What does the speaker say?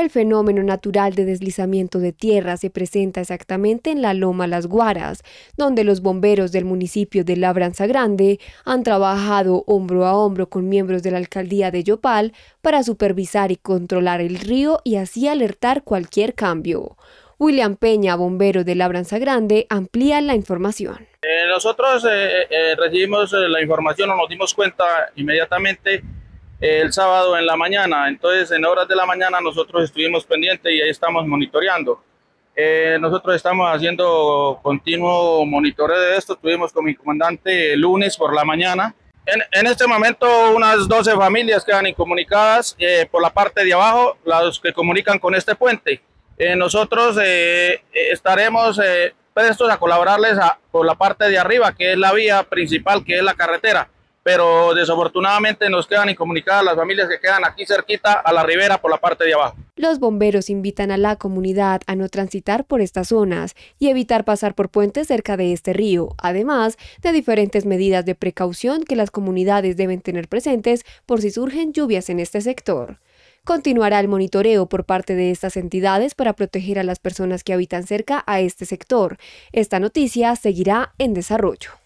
El fenómeno natural de deslizamiento de tierra se presenta exactamente en la Loma Las Guaras, donde los bomberos del municipio de Labranza Grande han trabajado hombro a hombro con miembros de la alcaldía de Yopal para supervisar y controlar el río y así alertar cualquier cambio. William Peña, bombero de Labranza Grande, amplía la información. Eh, nosotros eh, eh, recibimos la información, o nos dimos cuenta inmediatamente el sábado en la mañana. Entonces, en horas de la mañana nosotros estuvimos pendientes y ahí estamos monitoreando. Eh, nosotros estamos haciendo continuo monitoreo de esto. Estuvimos con mi comandante el lunes por la mañana. En, en este momento unas 12 familias quedan incomunicadas eh, por la parte de abajo, las que comunican con este puente. Eh, nosotros estaremos prestos a colaborarles por la parte de arriba, que es la vía principal, que es la carretera pero desafortunadamente nos quedan incomunicadas las familias que quedan aquí cerquita a la ribera por la parte de abajo. Los bomberos invitan a la comunidad a no transitar por estas zonas y evitar pasar por puentes cerca de este río, además de diferentes medidas de precaución que las comunidades deben tener presentes por si surgen lluvias en este sector. Continuará el monitoreo por parte de estas entidades para proteger a las personas que habitan cerca a este sector. Esta noticia seguirá en desarrollo.